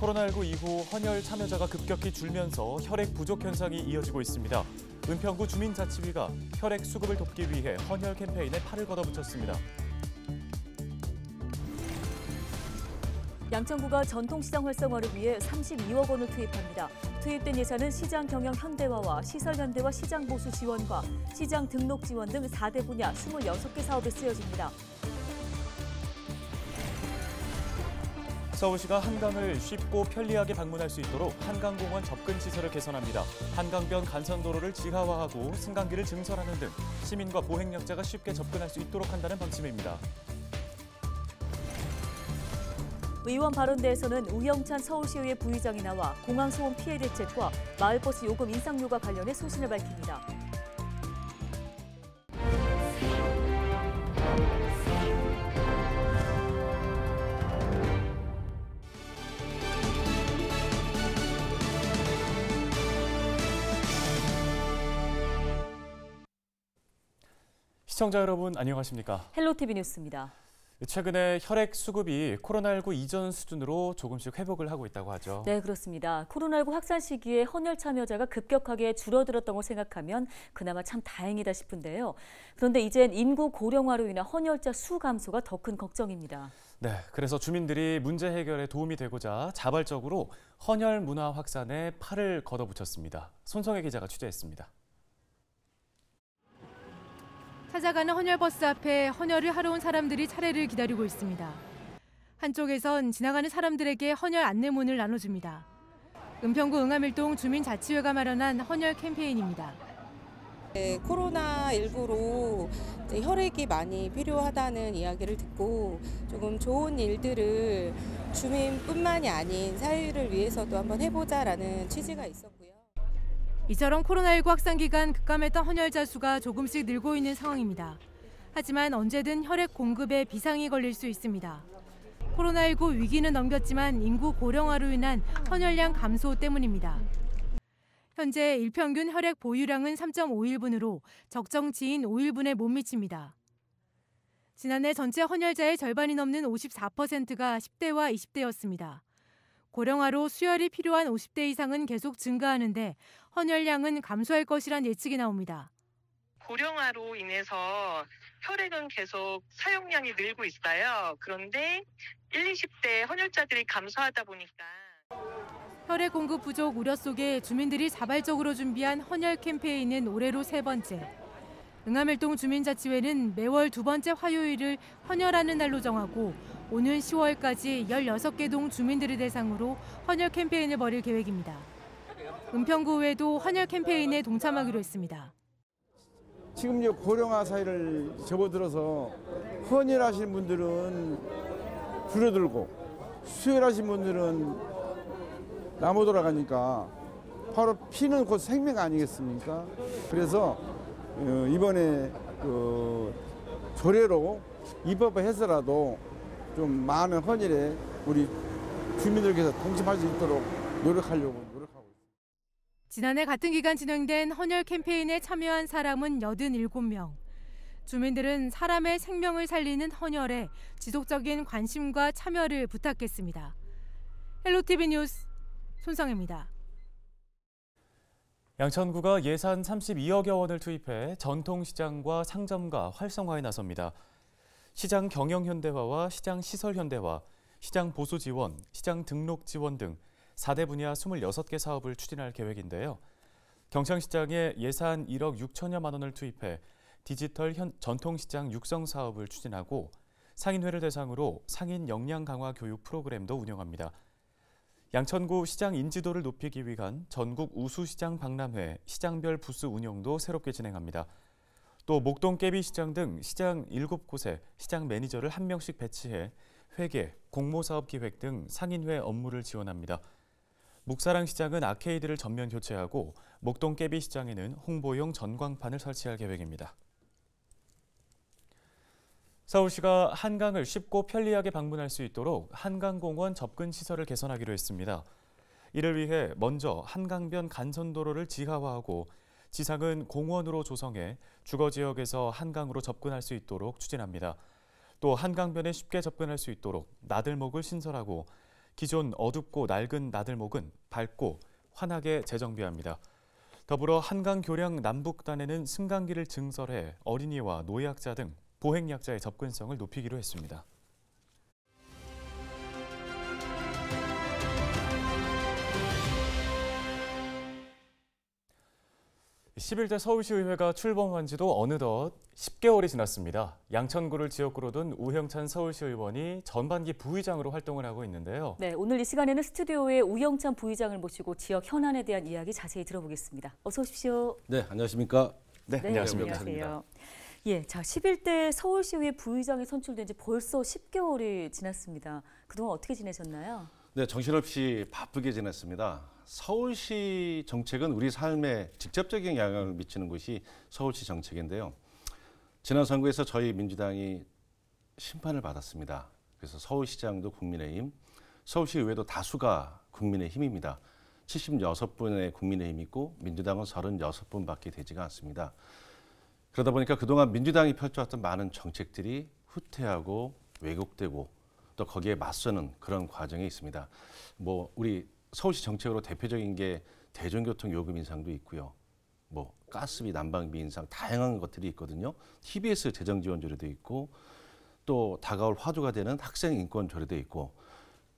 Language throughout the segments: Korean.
코로나19 이후 헌혈 참여자가 급격히 줄면서 혈액 부족 현상이 이어지고 있습니다. 은평구 주민자치위가 혈액 수급을 돕기 위해 헌혈 캠페인에 팔을 걷어붙였습니다. 양천구가 전통시장 활성화를 위해 32억 원을 투입합니다. 투입된 예산은 시장 경영 현대화와 시설 현대화 시장 보수 지원과 시장 등록 지원 등 4대 분야 26개 사업에 쓰여집니다. 서울시가 한강을 쉽고 편리하게 방문할 수 있도록 한강공원 접근 시설을 개선합니다. 한강변 간선도로를 지하화하고 승강기를 증설하는 등 시민과 보행약자가 쉽게 접근할 수 있도록 한다는 방침입니다. 의원 발언대에서는 우영찬 서울시의회 부의장이 나와 공항 소음 피해 대책과 마을버스 요금 인상률과 관련해 소신을 밝힙니다. 시청자 여러분 안녕하십니까? 헬로티비 뉴스입니다. 최근에 혈액 수급이 코로나19 이전 수준으로 조금씩 회복을 하고 있다고 하죠. 네, 그렇습니다. 코로나19 확산 시기에 헌혈 참여자가 급격하게 줄어들었던 걸 생각하면 그나마 참 다행이다 싶은데요. 그런데 이젠 인구 고령화로 인한 헌혈자 수 감소가 더 큰 걱정입니다. 네, 그래서 주민들이 문제 해결에 도움이 되고자 자발적으로 헌혈 문화 확산에 팔을 걷어붙였습니다. 손성혜 기자가 취재했습니다. 찾아가는 헌혈버스 앞에 헌혈을 하러 온 사람들이 차례를 기다리고 있습니다. 한쪽에선 지나가는 사람들에게 헌혈 안내문을 나눠줍니다. 은평구 응암일동 주민자치회가 마련한 헌혈 캠페인입니다. 네, 코로나19로 혈액이 많이 필요하다는 이야기를 듣고 조금 좋은 일들을 주민뿐만이 아닌 사회를 위해서도 한번 해보자라는 취지가 있었고 이처럼 코로나19 확산 기간 급감했던 헌혈자 수가 조금씩 늘고 있는 상황입니다. 하지만 언제든 혈액 공급에 비상이 걸릴 수 있습니다. 코로나19 위기는 넘겼지만 인구 고령화로 인한 헌혈량 감소 때문입니다. 현재 일평균 혈액 보유량은 3.5일분으로 적정치인 5일분에 못 미칩니다. 지난해 전체 헌혈자의 절반이 넘는 54%가 10대와 20대였습니다. 고령화로 수혈이 필요한 50대 이상은 계속 증가하는데 헌혈량은 감소할 것이란 예측이 나옵니다. 고령화로 인해서 혈액은 계속 사용량이 늘고 있어요. 그런데 1, 20대 헌혈자들이 감소하다 보니까 혈액 공급 부족 우려 속에 주민들이 자발적으로 준비한 헌혈 캠페인은 올해로 세 번째. 응암일동 주민자치회는 매월 두 번째 화요일을 헌혈하는 날로 정하고 오는 10월까지 16개 동 주민들을 대상으로 헌혈 캠페인을 벌일 계획입니다. 은평구에도 헌혈 캠페인에 동참하기로 했습니다. 지금 고령화 사회를 접어들어서 헌혈하시는 분들은 줄어들고 수혈하신 분들은 남아 돌아가니까 바로 피는 곧 생명 아니겠습니까? 그래서 어, 이번에 그 조례로 입법해서라도 좀 많은 헌일에 우리 주민들께서 동참할 수 있도록 노력하려고 노력하고 있습니다. 지난해 같은 기간 진행된 헌혈 캠페인에 참여한 사람은 87명. 주민들은 사람의 생명을 살리는 헌혈에 지속적인 관심과 참여를 부탁했습니다. 헬로티비 뉴스 손성입니다. 양천구가 예산 32억여 원을 투입해 전통시장과 상점과 활성화에 나섭니다. 시장 경영 현대화와 시장 시설 현대화, 시장 보수 지원, 시장 등록 지원 등 4대 분야 26개 사업을 추진할 계획인데요. 경창시장에 예산 1억 6천여만 원을 투입해 디지털 현, 전통시장 육성 사업을 추진하고 상인회를 대상으로 상인 역량 강화 교육 프로그램도 운영합니다. 양천구 시장 인지도를 높이기 위한 전국 우수시장 박람회, 시장별 부스 운영도 새롭게 진행합니다. 또 목동 깨비시장 등 시장 7곳에 시장 매니저를 한 명씩 배치해 회계, 공모사업 기획 등 상인회 업무를 지원합니다. 묵사랑 시장은 아케이드를 전면 교체하고 목동 깨비 시장에는 홍보용 전광판을 설치할 계획입니다. 서울시가 한강을 쉽고 편리하게 방문할 수 있도록 한강공원 접근 시설을 개선하기로 했습니다. 이를 위해 먼저 한강변 간선도로를 지하화하고 지상은 공원으로 조성해 주거 지역에서 한강으로 접근할 수 있도록 추진합니다. 또 한강변에 쉽게 접근할 수 있도록 나들목을 신설하고 기존 어둡고 낡은 나들목은 밝고 환하게 재정비합니다. 더불어 한강 교량 남북단에는 승강기를 증설해 어린이와 노약자 등 보행약자의 접근성을 높이기로 했습니다. 11대 서울시의회가 출범한 지도 어느덧 10개월이 지났습니다. 양천구를 지역구로 둔 우영찬 서울시의원이 전반기 부의장으로 활동을 하고 있는데요. 네, 오늘 이 시간에는 스튜디오에 우영찬 부의장을 모시고 지역 현안에 대한 이야기 자세히 들어보겠습니다. 어서 오십시오. 네, 안녕하십니까? 네, 네 안녕하십니까? 안녕하세요. 예, 자 11대 서울시의회 부의장이 선출된 지 벌써 10개월이 지났습니다. 그동안 어떻게 지내셨나요? 네, 정신없이 바쁘게 지냈습니다. 서울시 정책은 우리 삶에 직접적인 영향을 미치는 것이 서울시 정책인데요. 지난 선거에서 저희 민주당이 심판을 받았습니다. 그래서 서울시장도 국민의힘, 서울시의회도 다수가 국민의힘입니다. 76분의 국민의힘 있고 민주당은 36분밖에 되지가 않습니다. 그러다 보니까 그동안 민주당이 펼쳐왔던 많은 정책들이 후퇴하고 왜곡되고 또 거기에 맞서는 그런 과정에 있습니다. 뭐 우리 서울시 정책으로 대표적인 게 대중교통 요금 인상도 있고요. 뭐 가스비, 난방비 인상 다양한 것들이 있거든요. TBS 재정 지원 조례도 있고 또 다가올 화두가 되는 학생 인권 조례도 있고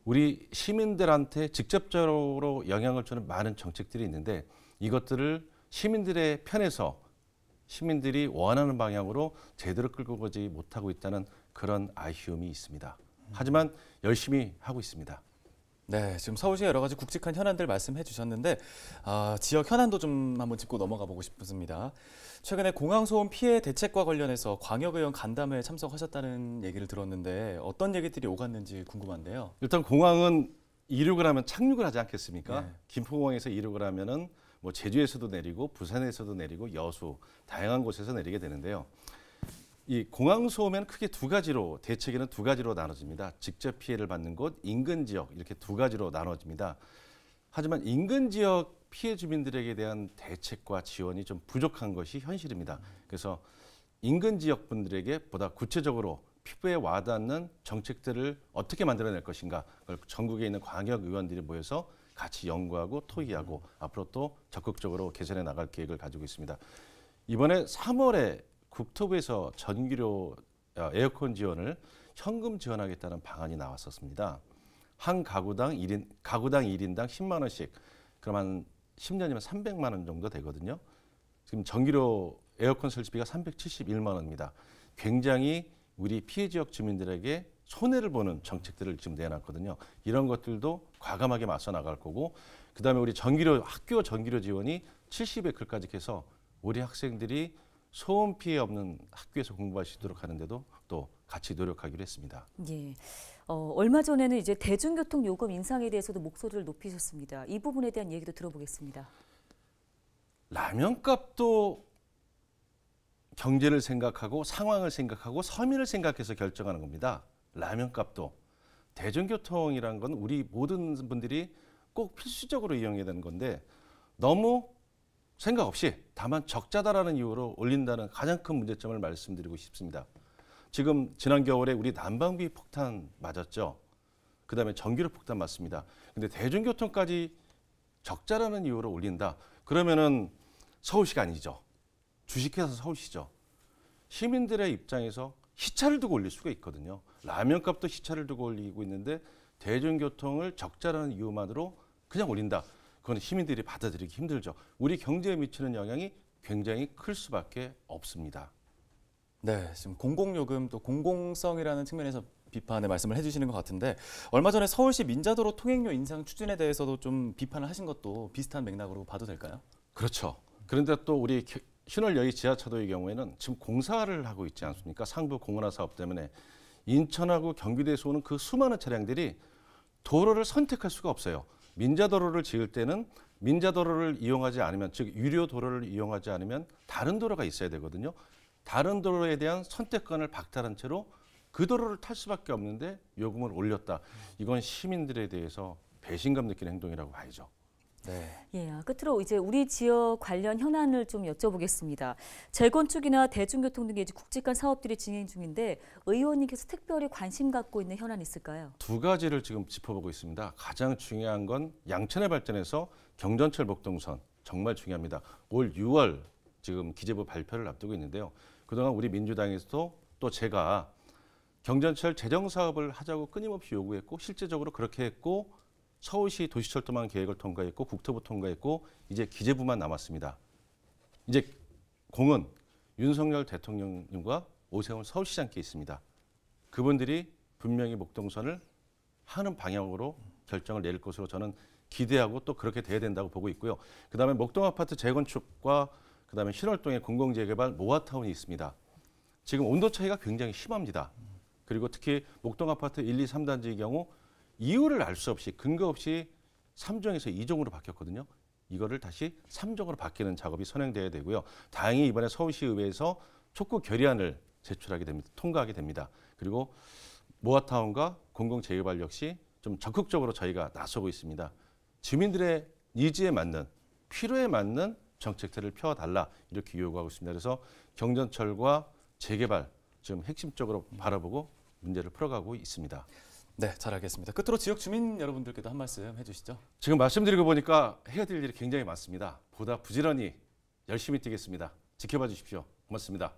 우리 시민들한테 직접적으로 영향을 주는 많은 정책들이 있는데 이것들을 시민들의 편에서 시민들이 원하는 방향으로 제대로 끌고 가지 못하고 있다는 그런 아쉬움이 있습니다. 하지만 열심히 하고 있습니다. 네, 지금 서울시의 여러 가지 굵직한 현안들 말씀해 주셨는데 아, 지역 현안도 좀 한번 짚고 넘어가 보고 싶습니다. 최근에 공항 소음 피해 대책과 관련해서 광역 의원 간담회에 참석하셨다는 얘기를 들었는데 어떤 얘기들이 오갔는지 궁금한데요. 일단 공항은 이륙을 하면 착륙을 하지 않겠습니까? 네. 김포공항에서 이륙을 하면은 뭐 제주에서도 내리고 부산에서도 내리고 여수 다양한 곳에서 내리게 되는데요. 이 공항 소음에는 크게 두 가지로 대책에는 두 가지로 나눠집니다. 직접 피해를 받는 곳, 인근 지역 이렇게 두 가지로 나눠집니다. 하지만 인근 지역 피해 주민들에게 대한 대책과 지원이 좀 부족한 것이 현실입니다. 그래서 인근 지역 분들에게 보다 구체적으로 피부에 와닿는 정책들을 어떻게 만들어낼 것인가 그걸 전국에 있는 광역 의원들이 모여서 같이 연구하고 토의하고 앞으로 또 적극적으로 개선해 나갈 계획을 가지고 있습니다. 이번에 3월에 국토부에서 전기료 아, 에어컨 지원을 현금 지원하겠다는 방안이 나왔었습니다. 한 가구당 1인 가구당 1인당 10만 원씩 그럼 한 10년이면 300만 원 정도 되거든요. 지금 전기료 에어컨 설치비가 371만 원입니다. 굉장히 우리 피해 지역 주민들에게 손해를 보는 정책들을 지금 내놨거든요. 이런 것들도 과감하게 맞서 나갈 거고 그다음에 우리 전기료 학교 전기료 지원이 70에클까지 해서 우리 학생들이 소음 피해 없는 학교에서 공부할 수 있도록 하는데도 또 같이 노력하기로 했습니다. 예. 어, 얼마 전에는 이제 대중교통 요금 인상에 대해서도 목소리를 높이셨습니다. 이 부분에 대한 얘기도 들어보겠습니다. 라면값도 경제를 생각하고 상황을 생각하고 서민을 생각해서 결정하는 겁니다. 라면값도 대중교통이란 건 우리 모든 분들이 꼭 필수적으로 이용해야 되는 건데 너무 생각 없이 다만 적자다라는 이유로 올린다는 가장 큰 문제점을 말씀드리고 싶습니다. 지금 지난 겨울에 우리 난방비 폭탄 맞았죠. 그다음에 전기료 폭탄 맞습니다. 근데 대중교통까지 적자라는 이유로 올린다. 그러면은 서울시가 아니죠. 주식회사 서울시죠. 시민들의 입장에서 시차를 두고 올릴 수가 있거든요. 라면값도 시차를 두고 올리고 있는데 대중교통을 적자라는 이유만으로 그냥 올린다. 그건 시민들이 받아들이기 힘들죠. 우리 경제에 미치는 영향이 굉장히 클 수밖에 없습니다. 네, 지금 공공요금 또 공공성이라는 측면에서 비판의 말씀을 해주시는 것 같은데 얼마 전에 서울시 민자도로 통행료 인상 추진에 대해서도 좀 비판을 하신 것도 비슷한 맥락으로 봐도 될까요? 그렇죠. 그런데 또 우리 신월여의 지하차도의 경우에는 지금 공사를 하고 있지 않습니까? 상부 공원화 사업 때문에 인천하고 경기도에서 오는 그 수많은 차량들이 도로를 선택할 수가 없어요. 민자도로를 지을 때는 민자도로를 이용하지 않으면 즉 유료 도로를 이용하지 않으면 다른 도로가 있어야 되거든요. 다른 도로에 대한 선택권을 박탈한 채로 그 도로를 탈 수밖에 없는데 요금을 올렸다. 이건 시민들에 대해서 배신감 느끼는 행동이라고 봐야죠. 네. 예, 끝으로 이제 우리 지역 관련 현안을 좀 여쭤보겠습니다. 재건축이나 대중교통 등의 국직간 사업들이 진행 중인데 의원님께서 특별히 관심 갖고 있는 현안 있을까요? 두 가지를 지금 짚어보고 있습니다. 가장 중요한 건 양천의 발전에서 경전철 목동선 정말 중요합니다. 올 6월 지금 기재부 발표를 앞두고 있는데요. 그동안 우리 민주당에서도 또 제가 경전철 재정 사업을 하자고 끊임없이 요구했고 실제적으로 그렇게 했고 서울시 도시철도망 계획을 통과했고 국토부 통과했고 이제 기재부만 남았습니다. 이제 공은 윤석열 대통령님과 오세훈 서울시장께 있습니다. 그분들이 분명히 목동선을 하는 방향으로 결정을 내릴 것으로 저는 기대하고 또 그렇게 돼야 된다고 보고 있고요. 그다음에 목동 아파트 재건축과 그다음에 신월동의 공공재개발 모아타운이 있습니다. 지금 온도 차이가 굉장히 심합니다. 그리고 특히 목동 아파트 1, 2, 3단지의 경우 이유를 알 수 없이 근거 없이 3종에서 2종으로 바뀌었거든요. 이거를 다시 3종으로 바뀌는 작업이 선행돼야 되고요. 다행히 이번에 서울시의회에서 촉구 결의안을 제출하게 됩니다. 통과하게 됩니다. 그리고 모아타운과 공공재개발 역시 좀 적극적으로 저희가 나서고 있습니다. 주민들의 니즈에 맞는 필요에 맞는 정책들을 펴달라 이렇게 요구하고 있습니다. 그래서 경전철과 재개발 지금 핵심적으로 바라보고 문제를 풀어가고 있습니다. 네, 잘 알겠습니다. 끝으로 지역 주민 여러분들께도 한 말씀 해주시죠. 지금 말씀드리고 보니까 해야 될 일이 굉장히 많습니다. 보다 부지런히 열심히 뛰겠습니다. 지켜봐 주십시오. 고맙습니다.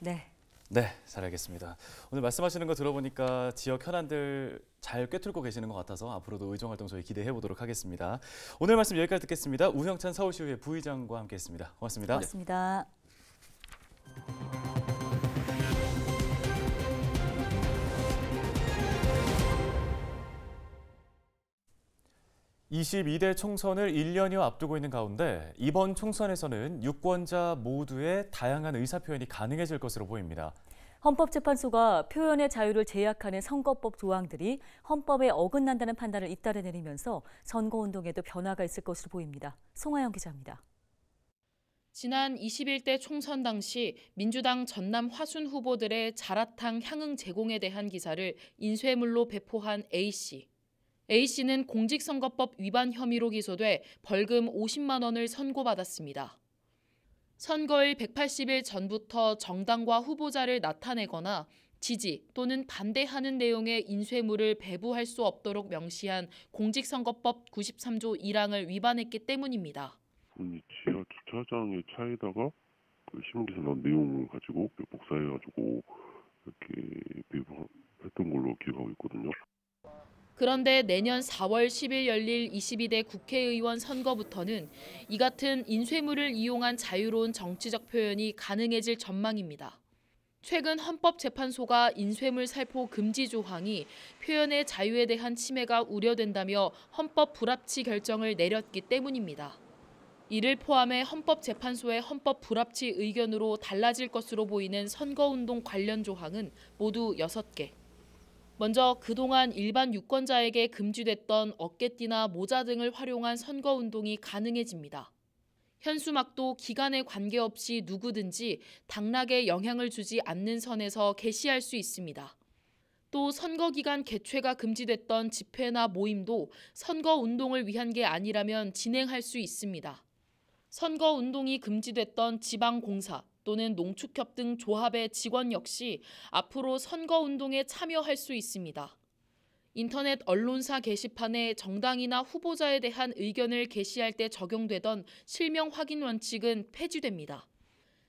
네. 네, 잘 알겠습니다. 오늘 말씀하시는 거 들어보니까 지역 현안들 잘 꿰뚫고 계시는 것 같아서 앞으로도 의정 활동 저희 기대해 보도록 하겠습니다. 오늘 말씀 여기까지 듣겠습니다. 우형찬 서울시의회 부의장과 함께했습니다. 고맙습니다. 고맙습니다. 네. 22대 총선을 1년여 앞두고 있는 가운데 이번 총선에서는 유권자 모두의 다양한 의사표현이 가능해질 것으로 보입니다. 헌법재판소가 표현의 자유를 제약하는 선거법 조항들이 헌법에 어긋난다는 판단을 잇따라 내리면서 선거운동에도 변화가 있을 것으로 보입니다. 송하영 기자입니다. 지난 21대 총선 당시 민주당 전남 화순 후보들의 자라탕 향응 제공에 대한 기사를 인쇄물로 배포한 A씨. A씨는 공직선거법 위반 혐의로 기소돼 벌금 50만 원을 선고받았습니다. 선거일 180일 전부터 정당과 후보자를 나타내거나 지지 또는 반대하는 내용의 인쇄물을 배부할 수 없도록 명시한 공직선거법 93조 1항을 위반했기 때문입니다. 지하 주차장의 차에다가 그 신문기사 내용을 가지고 복사해가지고 이렇게 배부했던 걸로 기억하고 있거든요. 그런데 내년 4월 10일 열릴 22대 국회의원 선거부터는 이 같은 인쇄물을 이용한 자유로운 정치적 표현이 가능해질 전망입니다. 최근 헌법재판소가 인쇄물 살포 금지 조항이 표현의 자유에 대한 침해가 우려된다며 헌법 불합치 결정을 내렸기 때문입니다. 이를 포함해 헌법재판소의 헌법 불합치 의견으로 달라질 것으로 보이는 선거운동 관련 조항은 모두 6개. 먼저 그동안 일반 유권자에게 금지됐던 어깨띠나 모자 등을 활용한 선거운동이 가능해집니다. 현수막도 기간에 관계없이 누구든지 당락에 영향을 주지 않는 선에서 개시할 수 있습니다. 또 선거 기간 개최가 금지됐던 집회나 모임도 선거 운동을 위한 게 아니라면 진행할 수 있습니다. 선거운동이 금지됐던 지방공사 또는 농축협 등 조합의 직원 역시 앞으로 선거운동에 참여할 수 있습니다. 인터넷 언론사 게시판에 정당이나 후보자에 대한 의견을 게시할 때 적용되던 실명 확인 원칙은 폐지됩니다.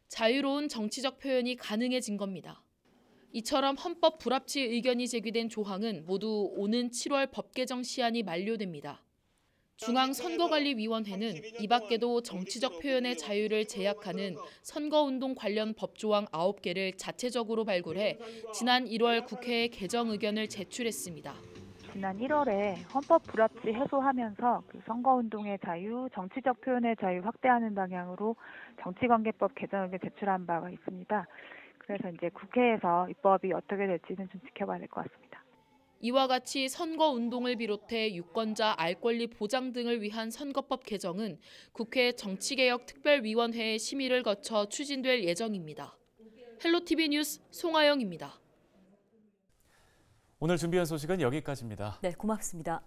자유로운 정치적 표현이 가능해진 겁니다. 이처럼 헌법 불합치 의견이 제기된 조항은 모두 오는 7월 법 개정 시한이 만료됩니다. 중앙선거관리위원회는 이 밖에도 정치적 표현의 자유를 제약하는 선거운동 관련 법조항 9개를 자체적으로 발굴해 지난 1월 국회에 개정 의견을 제출했습니다. 지난 1월에 헌법 불합치 해소하면서 그 선거운동의 자유, 정치적 표현의 자유 확대하는 방향으로 정치관계법 개정을 제출한 바가 있습니다. 그래서 이제 국회에서 입법이 어떻게 될지는 좀 지켜봐야 될것 같습니다. 이와 같이 선거 운동을 비롯해 유권자 알 권리 보장 등을 위한 선거법 개정은 국회 정치개혁특별위원회의 심의를 거쳐 추진될 예정입니다. 헬로TV 뉴스 송하영입니다. 오늘 준비한 소식은 여기까지입니다. 네, 고맙습니다.